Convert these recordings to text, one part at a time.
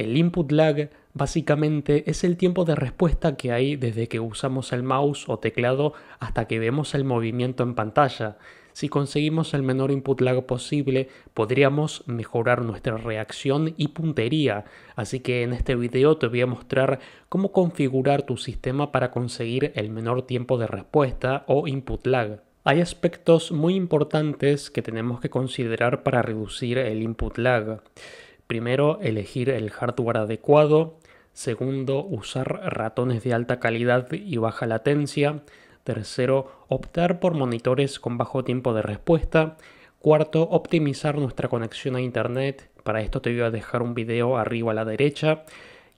El input lag básicamente es el tiempo de respuesta que hay desde que usamos el mouse o teclado hasta que vemos el movimiento en pantalla. Si conseguimos el menor input lag posible, podríamos mejorar nuestra reacción y puntería. Así que en este video te voy a mostrar cómo configurar tu sistema para conseguir el menor tiempo de respuesta o input lag. Hay aspectos muy importantes que tenemos que considerar para reducir el input lag. Primero, elegir el hardware adecuado. Segundo, usar ratones de alta calidad y baja latencia. Tercero, optar por monitores con bajo tiempo de respuesta. Cuarto, optimizar nuestra conexión a Internet. Para esto te voy a dejar un video arriba a la derecha.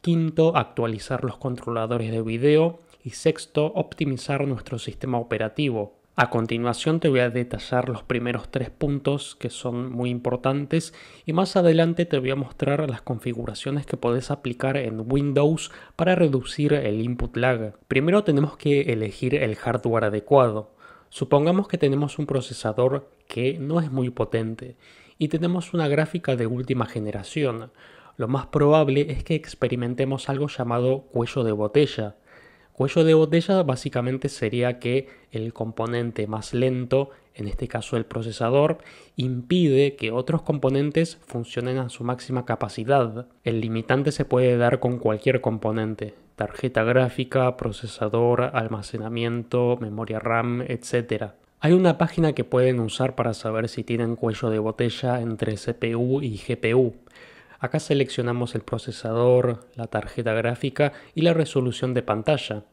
Quinto, actualizar los controladores de video. Y sexto, optimizar nuestro sistema operativo. A continuación te voy a detallar los primeros tres puntos que son muy importantes y más adelante te voy a mostrar las configuraciones que podés aplicar en Windows para reducir el input lag. Primero tenemos que elegir el hardware adecuado. Supongamos que tenemos un procesador que no es muy potente y tenemos una gráfica de última generación. Lo más probable es que experimentemos algo llamado cuello de botella, Cuello de botella básicamente sería que el componente más lento, en este caso el procesador, impide que otros componentes funcionen a su máxima capacidad. El limitante se puede dar con cualquier componente, tarjeta gráfica, procesador, almacenamiento, memoria RAM, etc. Hay una página que pueden usar para saber si tienen cuello de botella entre CPU y GPU. Acá seleccionamos el procesador, la tarjeta gráfica y la resolución de pantalla.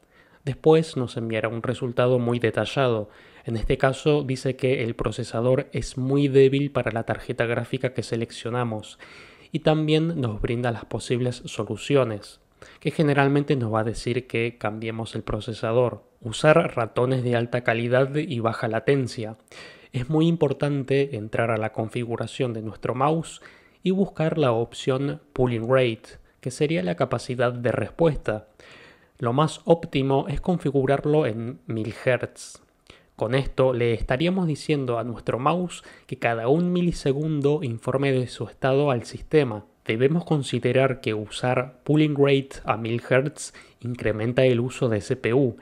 Después nos enviará un resultado muy detallado. En este caso dice que el procesador es muy débil para la tarjeta gráfica que seleccionamos y también nos brinda las posibles soluciones, que generalmente nos va a decir que cambiemos el procesador. Usar ratones de alta calidad y baja latencia. Es muy importante entrar a la configuración de nuestro mouse y buscar la opción Pulling rate, que sería la capacidad de respuesta. Lo más óptimo es configurarlo en 1000 Hz. Con esto le estaríamos diciendo a nuestro mouse que cada un milisegundo informe de su estado al sistema. Debemos considerar que usar Pulling rate a 1000 Hz incrementa el uso de CPU,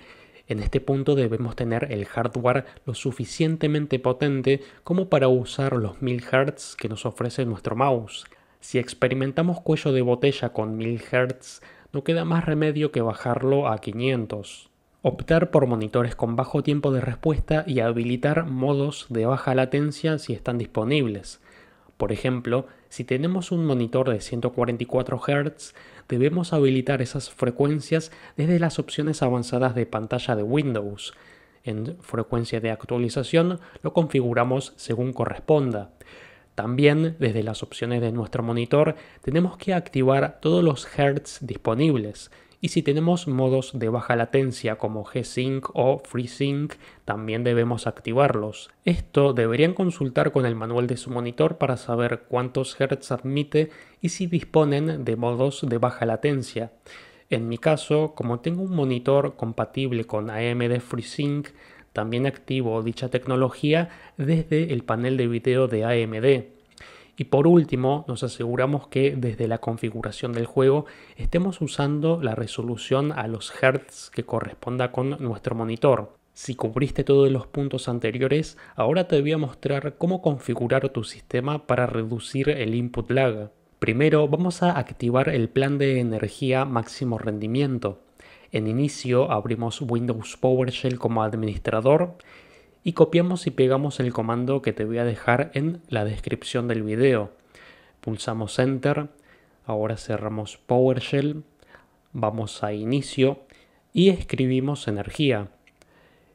en este punto debemos tener el hardware lo suficientemente potente como para usar los 1000 Hz que nos ofrece nuestro mouse. Si experimentamos cuello de botella con 1000 Hz, no queda más remedio que bajarlo a 500. Optar por monitores con bajo tiempo de respuesta y habilitar modos de baja latencia si están disponibles. Por ejemplo, si tenemos un monitor de 144 Hz, debemos habilitar esas frecuencias desde las opciones avanzadas de pantalla de Windows. En frecuencia de actualización lo configuramos según corresponda. También desde las opciones de nuestro monitor tenemos que activar todos los Hz disponibles, y si tenemos modos de baja latencia como G-Sync o FreeSync, también debemos activarlos. Esto deberían consultar con el manual de su monitor para saber cuántos Hz admite y si disponen de modos de baja latencia. En mi caso, como tengo un monitor compatible con AMD FreeSync, también activo dicha tecnología desde el panel de video de AMD. Y por último, nos aseguramos que desde la configuración del juego estemos usando la resolución a los hertz que corresponda con nuestro monitor. Si cubriste todos los puntos anteriores, ahora te voy a mostrar cómo configurar tu sistema para reducir el input lag. Primero vamos a activar el plan de energía máximo rendimiento. En inicio abrimos Windows PowerShell como administrador y copiamos y pegamos el comando que te voy a dejar en la descripción del video. Pulsamos Enter, ahora cerramos PowerShell, vamos a Inicio y escribimos Energía.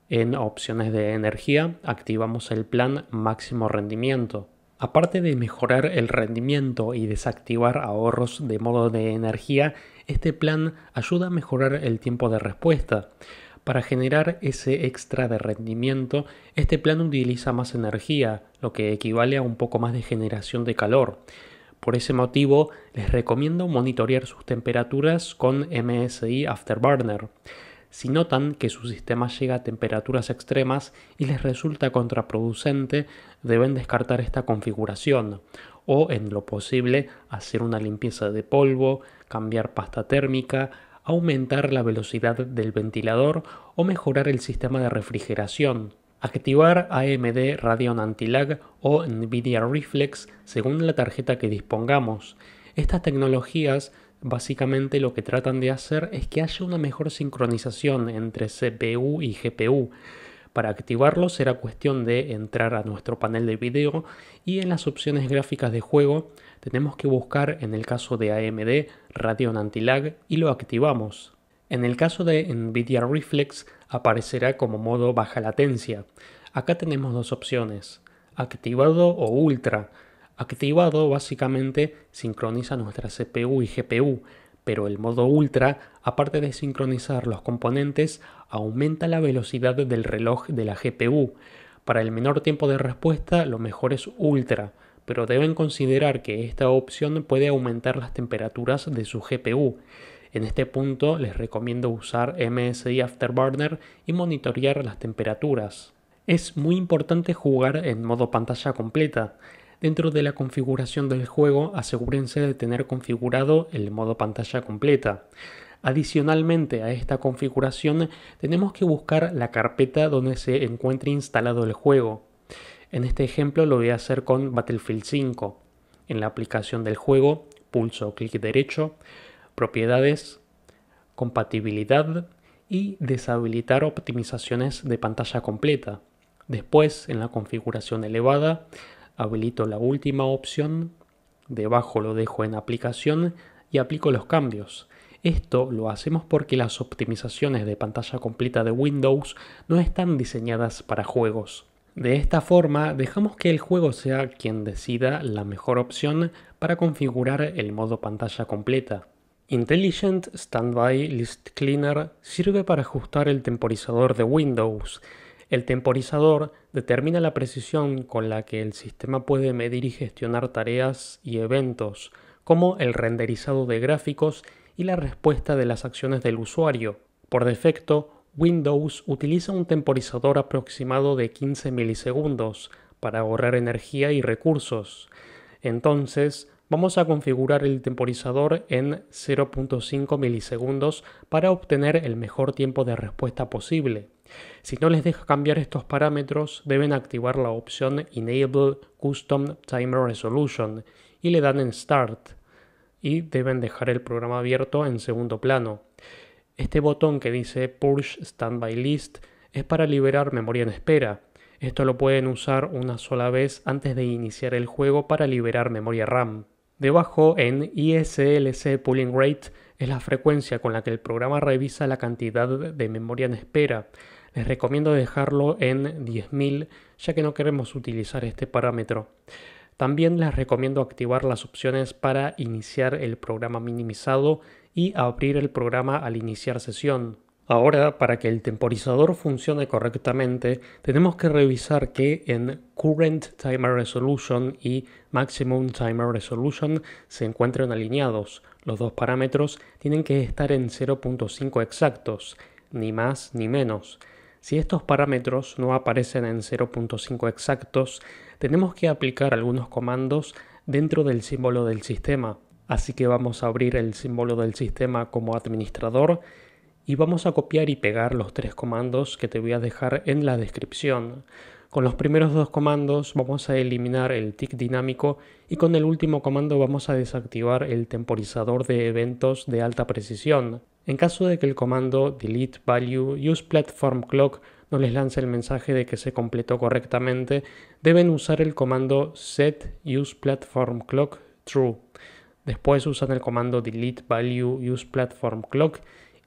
En opciones de energía activamos el plan máximo rendimiento. Aparte de mejorar el rendimiento y desactivar ahorros de modo de energía, este plan ayuda a mejorar el tiempo de respuesta. Para generar ese extra de rendimiento, este plan utiliza más energía, lo que equivale a un poco más de generación de calor. Por ese motivo, les recomiendo monitorear sus temperaturas con MSI Afterburner. Si notan que su sistema llega a temperaturas extremas y les resulta contraproducente, deben descartar esta configuración o, en lo posible, hacer una limpieza de polvo, cambiar pasta térmica, aumentar la velocidad del ventilador o mejorar el sistema de refrigeración. Activar AMD Radeon Anti-Lag o Nvidia Reflex según la tarjeta que dispongamos. Estas tecnologías básicamente lo que tratan de hacer es que haya una mejor sincronización entre CPU y GPU para activarlo será cuestión de entrar a nuestro panel de video y en las opciones gráficas de juego tenemos que buscar en el caso de AMD Radeon Antilag y lo activamos. En el caso de Nvidia Reflex aparecerá como modo baja latencia. Acá tenemos dos opciones, activado o ultra. Activado básicamente sincroniza nuestra CPU y GPU pero el modo ultra, aparte de sincronizar los componentes, aumenta la velocidad del reloj de la GPU. Para el menor tiempo de respuesta, lo mejor es ultra, pero deben considerar que esta opción puede aumentar las temperaturas de su GPU. En este punto les recomiendo usar MSI Afterburner y monitorear las temperaturas. Es muy importante jugar en modo pantalla completa. Dentro de la configuración del juego, asegúrense de tener configurado el modo pantalla completa. Adicionalmente a esta configuración, tenemos que buscar la carpeta donde se encuentre instalado el juego. En este ejemplo lo voy a hacer con Battlefield 5. En la aplicación del juego, pulso clic derecho, propiedades, compatibilidad y deshabilitar optimizaciones de pantalla completa. Después, en la configuración elevada, habilito la última opción, debajo lo dejo en aplicación y aplico los cambios. Esto lo hacemos porque las optimizaciones de pantalla completa de Windows no están diseñadas para juegos. De esta forma dejamos que el juego sea quien decida la mejor opción para configurar el modo pantalla completa. Intelligent Standby List Cleaner sirve para ajustar el temporizador de Windows el temporizador determina la precisión con la que el sistema puede medir y gestionar tareas y eventos, como el renderizado de gráficos y la respuesta de las acciones del usuario. Por defecto, Windows utiliza un temporizador aproximado de 15 milisegundos para ahorrar energía y recursos. Entonces, vamos a configurar el temporizador en 0.5 milisegundos para obtener el mejor tiempo de respuesta posible. Si no les deja cambiar estos parámetros, deben activar la opción Enable Custom Timer Resolution y le dan en Start y deben dejar el programa abierto en segundo plano. Este botón que dice Push Standby List es para liberar memoria en espera. Esto lo pueden usar una sola vez antes de iniciar el juego para liberar memoria RAM. Debajo en ISLC Pulling Rate es la frecuencia con la que el programa revisa la cantidad de memoria en espera. Les recomiendo dejarlo en 10.000 ya que no queremos utilizar este parámetro. También les recomiendo activar las opciones para iniciar el programa minimizado y abrir el programa al iniciar sesión. Ahora, para que el temporizador funcione correctamente, tenemos que revisar que en Current Timer Resolution y Maximum Timer Resolution se encuentren alineados. Los dos parámetros tienen que estar en 0.5 exactos, ni más ni menos. Si estos parámetros no aparecen en 0.5 exactos, tenemos que aplicar algunos comandos dentro del símbolo del sistema. Así que vamos a abrir el símbolo del sistema como administrador y vamos a copiar y pegar los tres comandos que te voy a dejar en la descripción. Con los primeros dos comandos vamos a eliminar el tick dinámico y con el último comando vamos a desactivar el temporizador de eventos de alta precisión. En caso de que el comando delete value use platform clock no les lance el mensaje de que se completó correctamente, deben usar el comando set use platform clock true. Después usan el comando delete value use platform clock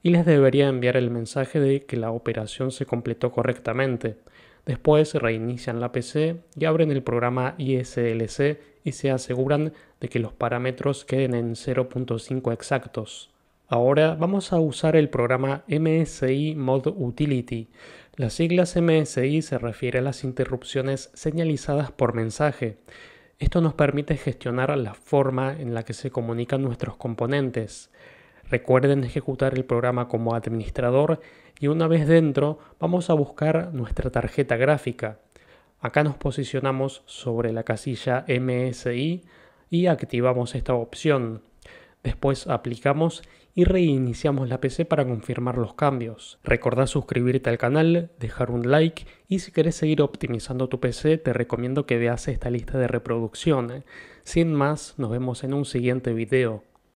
y les debería enviar el mensaje de que la operación se completó correctamente. Después reinician la PC y abren el programa ISLC y se aseguran de que los parámetros queden en 0.5 exactos. Ahora vamos a usar el programa MSI Mod Utility. Las siglas MSI se refiere a las interrupciones señalizadas por mensaje. Esto nos permite gestionar la forma en la que se comunican nuestros componentes. Recuerden ejecutar el programa como administrador y una vez dentro vamos a buscar nuestra tarjeta gráfica. Acá nos posicionamos sobre la casilla MSI y activamos esta opción. Después aplicamos y reiniciamos la PC para confirmar los cambios. Recordá suscribirte al canal, dejar un like y si querés seguir optimizando tu PC te recomiendo que veas esta lista de reproducción. Sin más, nos vemos en un siguiente video.